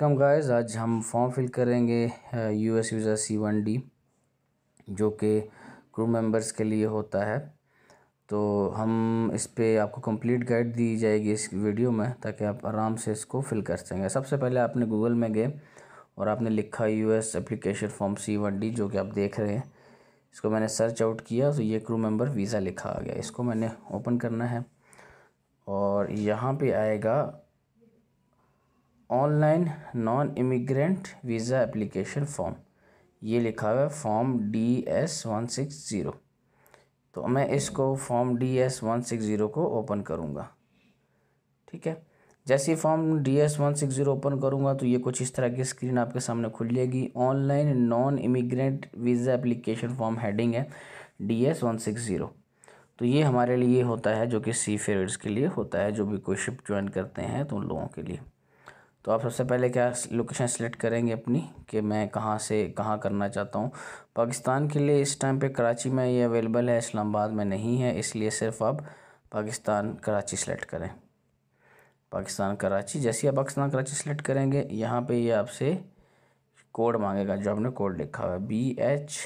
welcome guys आज हम form fill करेंगे U S user C one D जो कि क्रू मेंबर्स के लिए होता है तो हम इस पर आपको कंप्लीट गाइड दी जाएगी इस वीडियो में ताकि आप आराम से इसको फिल कर सकें सबसे पहले आपने गूगल में गए और आपने लिखा U S application form C one D जो कि आप देख रहे हैं इसको मैंने सर्च आउट किया तो ये क्रू मेंबर वीज़ा लिखा आ गया इसको मैंने ओपन करना है और यहाँ पे आएगा online non immigrant visa application form ये लिखा हुआ है form D S one six zero तो मैं इसको form D S one six zero को ओपन करूँगा ठीक है जैसे form D S one six zero open करूँगा तो ये कुछ इस तरह की स्क्रीन आपके सामने खुल जाएगी online non immigrant visa application form heading है D S one six zero तो ये हमारे लिए होता है जो कि सी फेयर्स के लिए होता है जो भी कोई शिप ज्वाइन करते हैं तो उन लोगों के लिए तो आप सबसे पहले क्या लोकेशन सेलेक्ट करेंगे अपनी कि मैं कहाँ से कहाँ करना चाहता हूँ पाकिस्तान के लिए इस टाइम पे कराची में ये अवेलेबल है इस्लामाबाद में नहीं है इसलिए सिर्फ आप पाकिस्तान कराची सेलेक्ट करें पाकिस्तान कराची जैसे आप पाकिस्तान कराची सेलेक्ट करेंगे यहाँ पर ये आपसे कोड मांगेगा जो आपने कोड लिखा हुआ है बी एच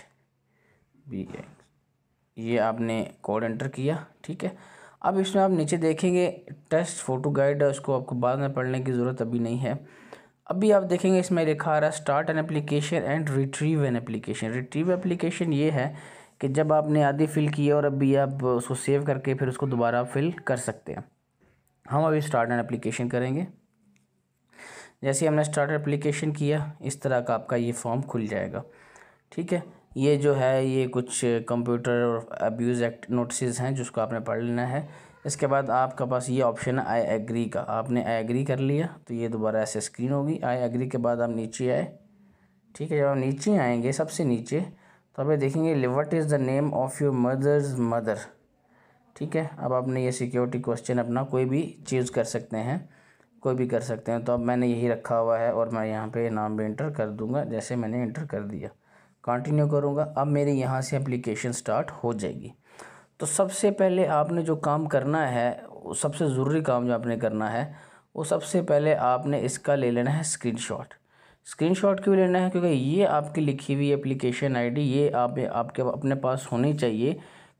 बी एच ये आपने कोड एंटर किया ठीक है अब इसमें आप नीचे देखेंगे टेस्ट फोटो गाइड उसको आपको बाद में पढ़ने की ज़रूरत अभी नहीं है अभी आप देखेंगे इसमें लिखा आ रहा है start an application and retrieve an application retrieve application ये है कि जब आपने आदि फ़िल किया और अभी आप उसको सेव करके फिर उसको दोबारा फिल कर सकते हैं हम अभी स्टार्ट एन एप्लीकेशन करेंगे जैसे हमने स्टार्ट एप्लीकेशन किया इस तरह का आपका ये फॉर्म खुल जाएगा ठीक है ये जो है ये कुछ कंप्यूटर और अब्यूज़ एक्ट नोटिस हैं जिसको आपने पढ़ लेना है इसके बाद आपका पास ये ऑप्शन है आई एग्री का आपने आई एग्री कर लिया तो ये दोबारा ऐसे स्क्रीन होगी आई एग्री के बाद आप नीचे आए ठीक है जब आप नीचे आएंगे सबसे नीचे तो अब ये देखेंगे what is the name of your mother's mother ठीक है अब आपने ये सिक्योरिटी क्वेश्चन अपना कोई भी चीज़ कर सकते हैं कोई भी कर सकते हैं तो अब मैंने यही रखा हुआ है और मैं यहाँ पे नाम भी इंटर कर दूँगा जैसे मैंने इंटर कर दिया कंटिन्यू करूँगा अब मेरी यहाँ से एप्लीकेशन स्टार्ट हो जाएगी तो सबसे पहले आपने जो काम करना है सबसे ज़रूरी काम जो आपने करना है वो सबसे पहले आपने इसका ले लेना है स्क्रीनशॉट स्क्रीनशॉट क्यों लेना है क्योंकि ये आपकी लिखी हुई एप्लीकेशन आईडी ये आप आपके अपने पास होनी चाहिए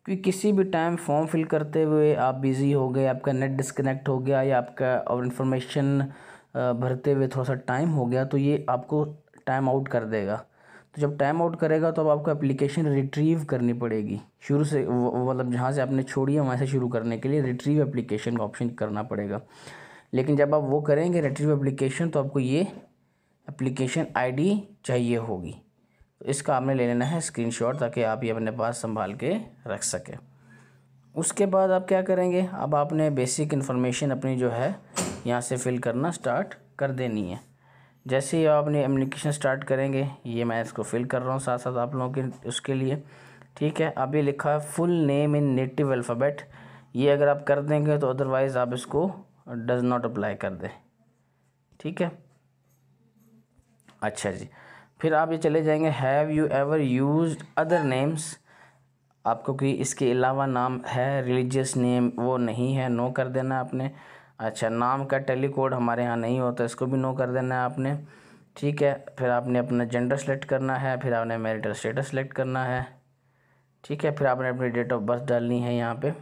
क्योंकि किसी भी टाइम फॉर्म फिल करते हुए आप बिज़ी हो गए आपका नेट डिस्कनेक्ट हो गया या आपका और इन्फॉर्मेशन भरते हुए थोड़ा सा टाइम हो गया तो ये आपको टाइम आउट कर देगा तो जब टाइम आउट करेगा तो अब आपको एप्लीकेशन रिट्रीव करनी पड़ेगी शुरू से मतलब जहाँ से आपने छोड़ी है वहाँ से शुरू करने के लिए रिट्रीव एप्लीकेशन का ऑप्शन करना पड़ेगा लेकिन जब आप वो करेंगे रिट्रीव एप्लीकेशन तो आपको ये एप्लीकेशन आईडी चाहिए होगी तो इसका आपने ले लेना है स्क्रीनशॉट ताकि आप ये अपने पास संभाल के रख सकें उसके बाद आप क्या करेंगे अब आपने बेसिक इन्फॉर्मेशन अपनी जो है यहाँ से फिल करना स्टार्ट कर देनी है जैसे ही आप अपनी एप्लीकेशन स्टार्ट करेंगे ये मैं इसको फिल कर रहा हूँ साथ साथ आप लोगों के उसके लिए ठीक है अभी लिखा है full name in native alphabet ये अगर आप कर देंगे तो अदरवाइज़ आप इसको डज़ नॉट अप्लाई कर दें ठीक है अच्छा जी फिर आप ये चले जाएंगे have you ever use other names आपको कि इसके अलावा नाम है रिलीजियस नेम वो नहीं है नो कर देना आपने अच्छा नाम का टेलीकोड हमारे यहाँ नहीं होता इसको भी नो कर देना है आपने ठीक है फिर आपने अपना जेंडर सेलेक्ट करना है फिर आपने मेरिटल स्टेटस सेलेक्ट करना है ठीक है फिर आपने अपनी डेट ऑफ बर्थ डालनी है यहाँ पे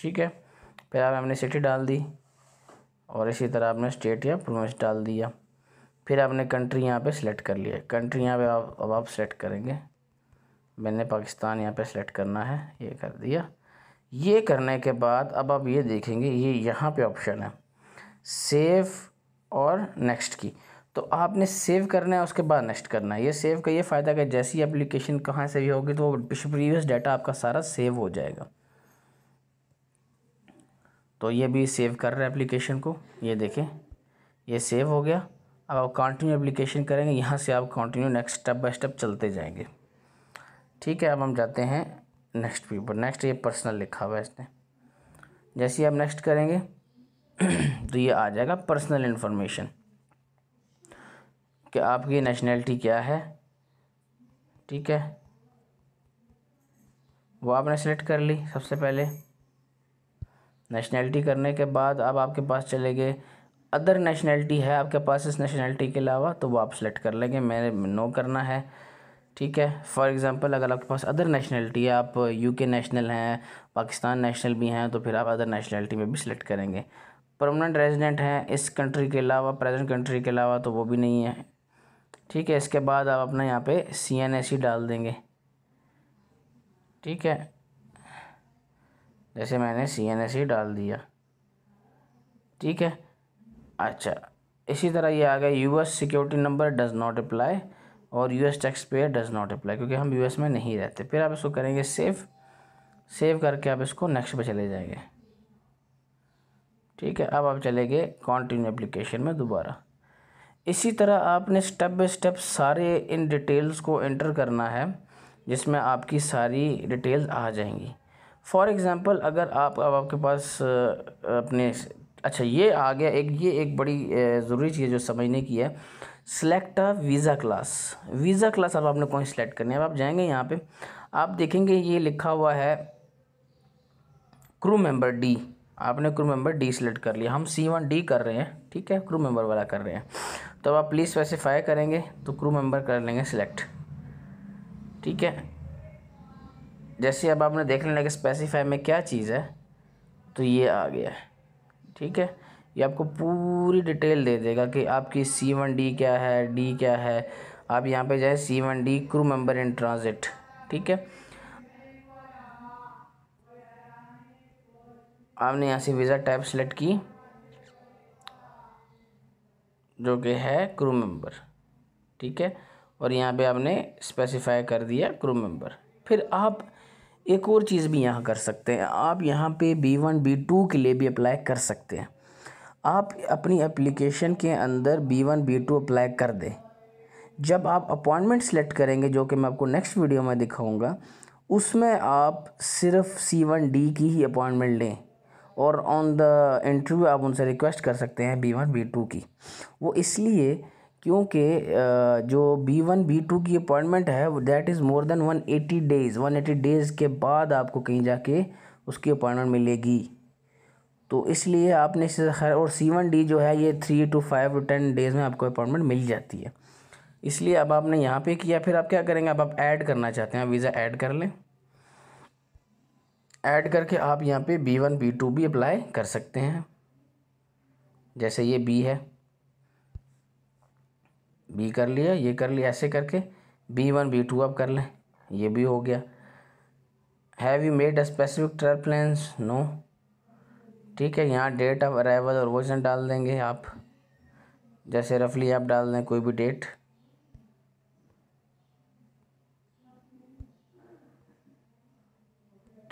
ठीक है फिर आपने सिटी डाल दी और इसी तरह आपने स्टेट या प्रोविंस डाल दिया फिर आपने कंट्री यहाँ पे सेलेक्ट कर लिया कंट्री यहाँ पे आप अब आप सेलेक्ट करेंगे मैंने पाकिस्तान यहाँ पे सेलेक्ट करना है ये कर दिया ये करने के बाद अब आप ये देखेंगे ये यहाँ पे ऑप्शन है सेव और नेक्स्ट की तो आपने सेव करना है उसके बाद नेक्स्ट करना है ये सेव का ये फ़ायदा कि जैसी एप्लीकेशन कहाँ से भी होगी तो वो प्रीवियस डाटा आपका सारा सेव हो जाएगा तो ये भी सेव कर रहा है एप्लीकेशन को ये देखें ये सेव हो गया अब आप कंटिन्यू एप्लीकेशन करेंगे यहाँ से आप continue next step by step चलते जाएंगे ठीक है अब हम जाते हैं नेक्स्ट पेपर पर नेक्स्ट ये पर्सनल लिखा हुआ है इसने जैसे ही आप नेक्स्ट करेंगे तो ये आ जाएगा पर्सनल इन्फॉर्मेशन कि आपकी नेशनैलिटी क्या है ठीक है वो आपने सेलेक्ट कर ली सबसे पहले नेशनैलिटी करने के बाद अब आपके पास चले गए अदर नेशनलिटी है आपके पास इस नेशनलिटी के अलावा तो वो आप सेलेक्ट कर लेंगे मैंने नो करना है ठीक है फॉर एग्ज़ाम्पल अगर आपके पास अदर नेशनलिटी है आप यूके नेशनल हैं पाकिस्तान नेशनल भी हैं तो फिर आप अदर नेशनलिटी में भी सिलेक्ट करेंगे परमानेंट रेजिडेंट हैं इस कंट्री के अलावा प्रेजेंट कंट्री के अलावा तो वो भी नहीं है ठीक है इसके बाद आप अपना यहाँ पे सी एन एस डाल देंगे ठीक है जैसे मैंने सी एन एस डाल दिया ठीक है अच्छा इसी तरह ये आ गया US security number does not apply और US tax payer does not apply क्योंकि हम यूएस में नहीं रहते फिर आप इसको करेंगे सेव सेव करके आप इसको नेक्स्ट पे चले जाएंगे ठीक है अब आप चले गए कॉन्टिन्यू एप्लीकेशन में दोबारा इसी तरह आपने स्टेप बाई स्टेप सारे इन डिटेल्स को एंटर करना है जिसमें आपकी सारी डिटेल्स आ जाएंगी फॉर एग्ज़ाम्पल अगर आप अब आपके पास अपने अच्छा ये आ गया एक ये एक बड़ी ज़रूरी चीज़ जो समझने की है select a visa class visa class अब आपने कौन सेलेक्ट करनी है अब आप जाएंगे यहाँ पे आप देखेंगे ये लिखा हुआ है क्रू मेंबर डी आपने क्रू मेंबर डी सेलेक्ट कर लिया हम सी वन डी कर रहे हैं ठीक है क्रू मेंबर वाला कर रहे हैं तो अब आप प्लीज़ स्पेसिफाई करेंगे तो क्रू मेंबर कर लेंगे सिलेक्ट ठीक है जैसे अब आपने देखने लगे स्पेसिफाई में क्या चीज़ है तो ये आ गया है ठीक है ये आपको पूरी डिटेल दे देगा कि आपकी सी वन डी क्या है डी क्या है आप यहाँ पे जाए C one D crew member in transit ठीक है आपने यहाँ से वीज़ा टाइप सेलेक्ट की जो कि है क्रू मेंबर ठीक है और यहाँ पे आपने स्पेसिफाई कर दिया क्रू मेंबर फिर आप एक और चीज़ भी यहाँ कर सकते हैं आप यहाँ पे बी वन बी टू के लिए भी अप्लाई कर सकते हैं आप अपनी एप्लीकेशन के अंदर B one B two apply कर दें जब आप अपॉइंटमेंट सेलेक्ट करेंगे जो कि मैं आपको नेक्स्ट वीडियो में दिखाऊंगा उसमें आप सिर्फ सी वन डी की ही अपॉइंटमेंट लें और ऑन द इंटरव्यू आप उनसे रिक्वेस्ट कर सकते हैं बी वन बी टू की वो इसलिए क्योंकि जो बी वन बी टू की अपॉइंटमेंट है that is more than one eighty days one eighty days के बाद आपको कहीं जाके उसकी अपॉइंटमेंट मिलेगी तो इसलिए आपने इसे खैर और सी वन डी जो है ये three to five to ten days में आपको अपॉइंटमेंट मिल जाती है इसलिए अब आपने यहाँ पे किया फिर आप क्या करेंगे अब आप ऐड करना चाहते हैं वीज़ा ऐड कर लें ऐड करके आप यहाँ पे बी वन बी टू भी अप्लाई कर सकते हैं जैसे ये बी है बी कर लिया ये कर लिया ऐसे करके बी वन बी टू अब कर लें ये भी हो गया have you made specific travel plans no ठीक है यहाँ डेट ऑफ अराइवल और वर्जन डाल देंगे आप जैसे रफली आप डाल दें कोई भी डेट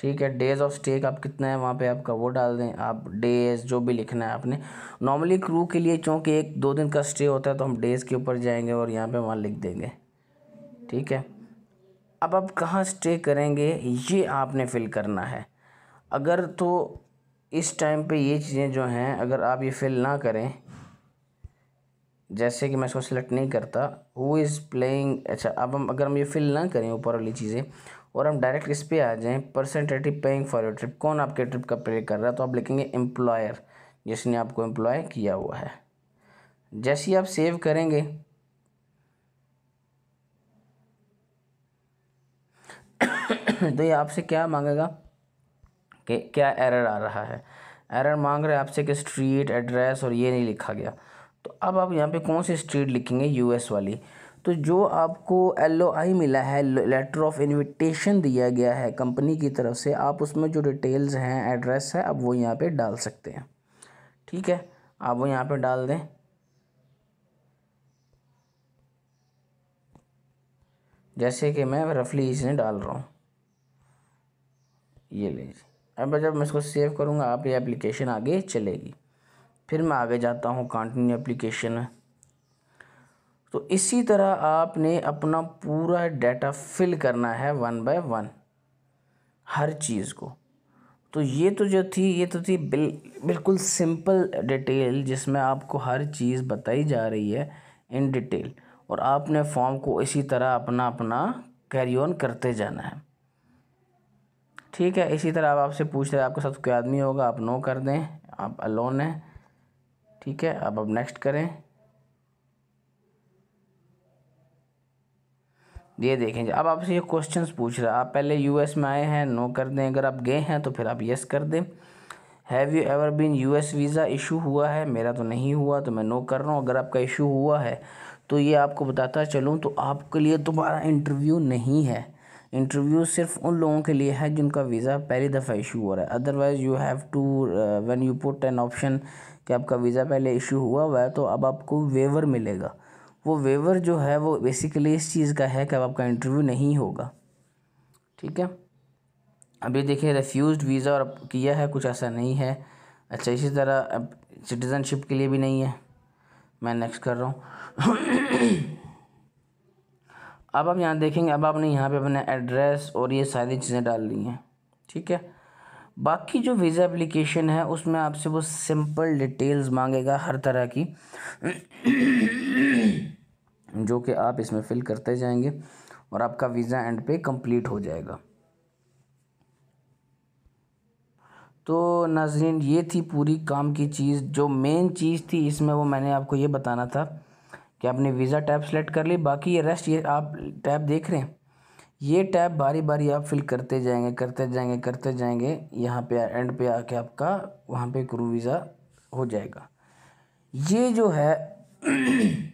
ठीक है डेज ऑफ स्टेक आप कितना है वहाँ पे आपका वो डाल दें आप डेज जो भी लिखना है आपने नॉर्मली क्रू के लिए चूँकि एक दो दिन का स्टे होता है तो हम डेज़ के ऊपर जाएंगे और यहाँ पे वहाँ लिख देंगे ठीक है अब आप कहाँ स्टे करेंगे ये आपने फिल करना है अगर तो इस टाइम पे ये चीज़ें जो हैं अगर आप ये फिल ना करें जैसे कि मैं इसको सिलेक्ट नहीं करता हु इज़ प्लेइंग अच्छा अब हम अगर हम ये फिल ना करें ऊपर वाली चीज़ें और हम डायरेक्ट इस पर आ जाएँ person entity paying for your trip कौन आपके ट्रिप का पे कर रहा है तो आप लिखेंगे एम्प्लॉयर जिसने आपको एम्प्लॉय किया हुआ है जैसे ही आप सेव करेंगे तो ये आपसे क्या मांगेगा कि क्या एरर आ रहा है एरर मांग रहा है आपसे कि स्ट्रीट एड्रेस और ये नहीं लिखा गया तो अब आप यहाँ पे कौन सी स्ट्रीट लिखेंगे यूएस वाली तो जो आपको एल ओ आई मिला है लेटर ऑफ इनविटेशन दिया गया है कंपनी की तरफ से आप उसमें जो डिटेल्स हैं एड्रेस है आप वो यहाँ पे डाल सकते हैं ठीक है आप वो यहाँ पे डाल दें जैसे कि मैं रफली इसे डाल रहा हूँ ये लीजिए अब जब मैं इसको सेव करूँगा आप ये एप्लीकेशन आगे चलेगी फिर मैं आगे जाता हूँ कंटिन्यू एप्लीकेशन तो इसी तरह आपने अपना पूरा डाटा फिल करना है वन बाय वन हर चीज़ को तो ये तो जो थी ये तो थी बिल बिल्कुल सिंपल डिटेल जिसमें आपको हर चीज़ बताई जा रही है इन डिटेल और आपने फॉर्म को इसी तरह अपना अपना कैरी ऑन करते जाना है ठीक है इसी तरह आप आपसे पूछ रहे हैं आपके साथ कोई आदमी होगा आप नो कर दें आप अलोन हैं ठीक है अब अब नेक्स्ट करें ये देखें अब आपसे ये क्वेश्चंस पूछ रहा है आप पहले यूएस में आए हैं नो कर दें अगर आप गए हैं तो फिर आप यस कर दें have you ever been US visa issue हुआ है मेरा तो नहीं हुआ तो मैं नो कर रहा हूँ अगर आपका इशू हुआ है तो ये आपको बताता चलूँ तो आपके लिए दोबारा इंटरव्यू नहीं है इंटरव्यू सिर्फ उन लोगों के लिए है जिनका वीज़ा पहली दफ़ा इशू हो रहा है otherwise you have to when you put an option कि आपका वीज़ा पहले इशू हुआ हुआ है तो अब आपको वेवर मिलेगा वो वेवर जो है वो बेसिकली इस चीज़ का है कि आपका इंटरव्यू नहीं होगा ठीक है अभी देखिए रेफ्यूज़ वीज़ा और किया है कुछ ऐसा नहीं है अच्छा इसी तरह अब सिटीज़नशिप के लिए भी नहीं है मैं नेक्स्ट कर रहा हूँ अब आप यहाँ देखेंगे अब आपने यहाँ पे अपने एड्रेस और ये सारी चीज़ें डाल दी हैं ठीक है बाकी जो वीज़ा एप्लीकेशन है उसमें आपसे वो सिंपल डिटेल्स मांगेगा हर तरह की जो कि आप इसमें फ़िल करते जाएंगे और आपका वीज़ा एंड पे कंप्लीट हो जाएगा तो नाजरीन ये थी पूरी काम की चीज़ जो मेन चीज़ थी इसमें वो मैंने आपको ये बताना था कि आपने वीज़ा टैब सेलेक्ट कर ली बाकी ये रेस्ट ये आप टैब देख रहे हैं ये टैब बारी बारी आप फिल करते जाएंगे करते जाएंगे करते जाएंगे यहाँ पे एंड पे आके आपका वहाँ पे क्रू वीज़ा हो जाएगा ये जो है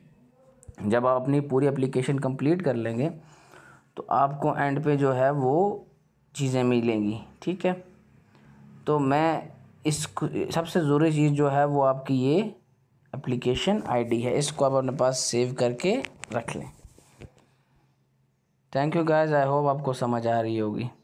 जब आप अपनी पूरी एप्लीकेशन कंप्लीट कर लेंगे तो आपको एंड पे जो है वो चीज़ें मिलेंगी ठीक है तो मैं इस सबसे ज़रूरी चीज़ जो है वो आपकी ये एप्लीकेशन आईडी है इसको आप अपने पास सेव करके रख लें thank you guys I hope आपको समझ आ रही होगी